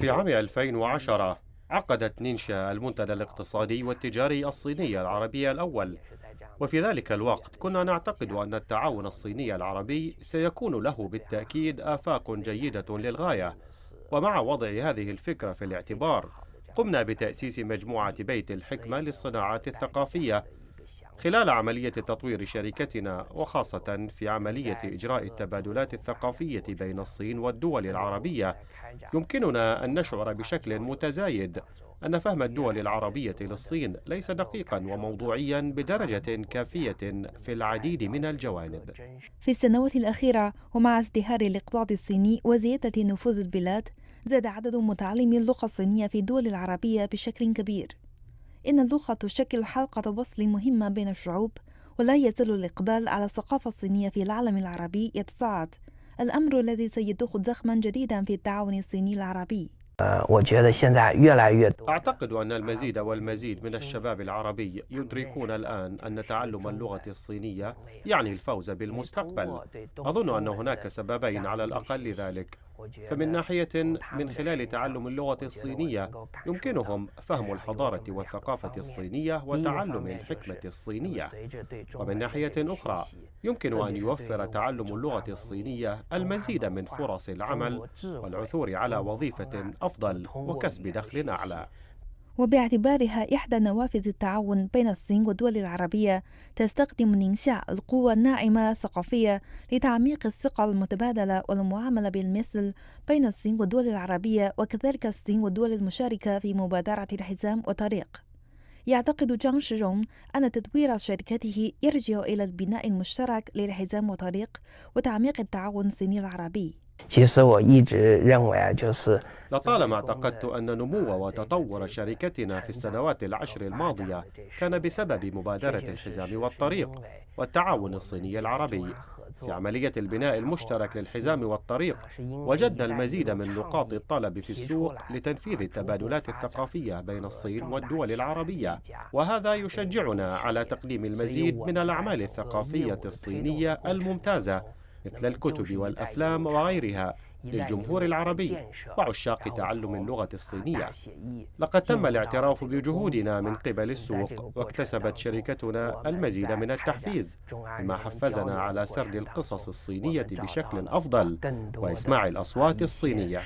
في عام 2010 عقدت نينشا المنتدى الاقتصادي والتجاري الصيني العربي الأول وفي ذلك الوقت كنا نعتقد أن التعاون الصيني العربي سيكون له بالتأكيد آفاق جيدة للغاية ومع وضع هذه الفكرة في الاعتبار قمنا بتأسيس مجموعة بيت الحكمة للصناعات الثقافية خلال عملية تطوير شركتنا وخاصة في عملية إجراء التبادلات الثقافية بين الصين والدول العربية يمكننا أن نشعر بشكل متزايد أن فهم الدول العربية للصين ليس دقيقا وموضوعيا بدرجة كافية في العديد من الجوانب في السنوات الأخيرة ومع ازدهار الاقتصاد الصيني وزيادة نفوذ البلاد زاد عدد متعلمي اللغة الصينية في الدول العربية بشكل كبير إن اللغة تشكل حلقة وصل مهمة بين الشعوب ولا يزال الإقبال على الثقافة الصينية في العالم العربي يتصاعد الأمر الذي سيضخ زخما جديدا في التعاون الصيني العربي آه، أعتقد أن المزيد والمزيد من الشباب العربي يدركون الآن أن تعلم اللغة الصينية يعني الفوز بالمستقبل أظن أن هناك سببين على الأقل لذلك فمن ناحية من خلال تعلم اللغة الصينية يمكنهم فهم الحضارة والثقافة الصينية وتعلم الحكمة الصينية ومن ناحية أخرى يمكن أن يوفر تعلم اللغة الصينية المزيد من فرص العمل والعثور على وظيفة أفضل وكسب دخل أعلى وباعتبارها إحدى نوافذ التعاون بين الصين والدول العربية تستخدم نينشا القوة الناعمة الثقافية لتعميق الثقة المتبادلة والمعاملة بالمثل بين الصين والدول العربية وكذلك الصين والدول المشاركة في مبادرة الحزام والطريق يعتقد جان شيرون أن تدوير شركته يرجع إلى البناء المشترك للحزام والطريق وتعميق التعاون الصيني العربي لطالما اعتقدت أن نمو وتطور شركتنا في السنوات العشر الماضية كان بسبب مبادرة الحزام والطريق والتعاون الصيني العربي في عملية البناء المشترك للحزام والطريق وجدنا المزيد من نقاط الطلب في السوق لتنفيذ التبادلات الثقافية بين الصين والدول العربية وهذا يشجعنا على تقديم المزيد من الأعمال الثقافية الصينية الممتازة مثل الكتب والأفلام وغيرها للجمهور العربي وعشاق تعلم اللغة الصينية لقد تم الاعتراف بجهودنا من قبل السوق واكتسبت شركتنا المزيد من التحفيز مما حفزنا على سرد القصص الصينية بشكل أفضل وإسماع الأصوات الصينية